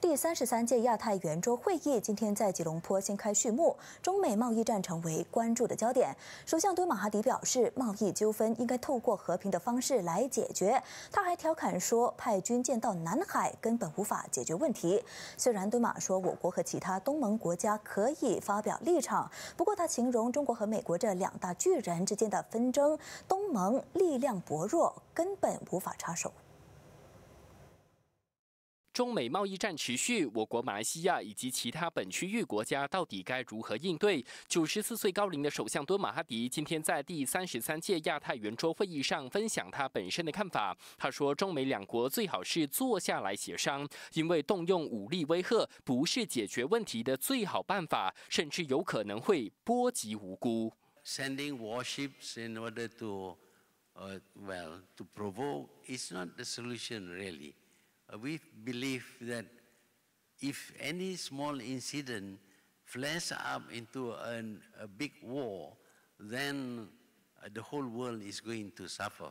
第三十三届亚太圆桌会议今天在吉隆坡掀开序幕，中美贸易战成为关注的焦点。首相敦马哈迪表示，贸易纠纷应该透过和平的方式来解决。他还调侃说，派军舰到南海根本无法解决问题。虽然敦马说我国和其他东盟国家可以发表立场，不过他形容中国和美国这两大巨人之间的纷争，东盟力量薄弱，根本无法插手。中美贸易战持续，我国、马来西亚以及其他本区域国家到底该如何应对？九十四岁高龄的首相敦马哈迪今天在第三十三届亚太圆桌会议上分享他本身的看法。他说：“中美两国最好是坐下来协商，因为动用武力威吓不是解决问题的最好办法，甚至有可能会波及无辜。” Sending warships in order to, uh, well, to provoke is not the solution, really. Uh, we believe that if any small incident flares up into an, a big war, then uh, the whole world is going to suffer.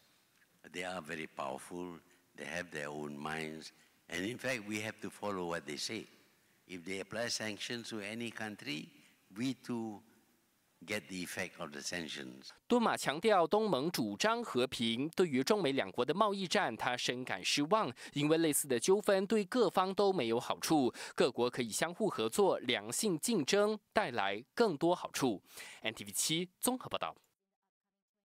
they are very powerful, they have their own minds, and in fact, we have to follow what they say. If they apply sanctions to any country, we too get the effect of the sanctions. 多马强调，东盟主张和平，对于中美两国的贸易战，他深感失望，因为类似的纠纷对各方都没有好处。各国可以相互合作，良性竞争，带来更多好处。NTV 七综合报道。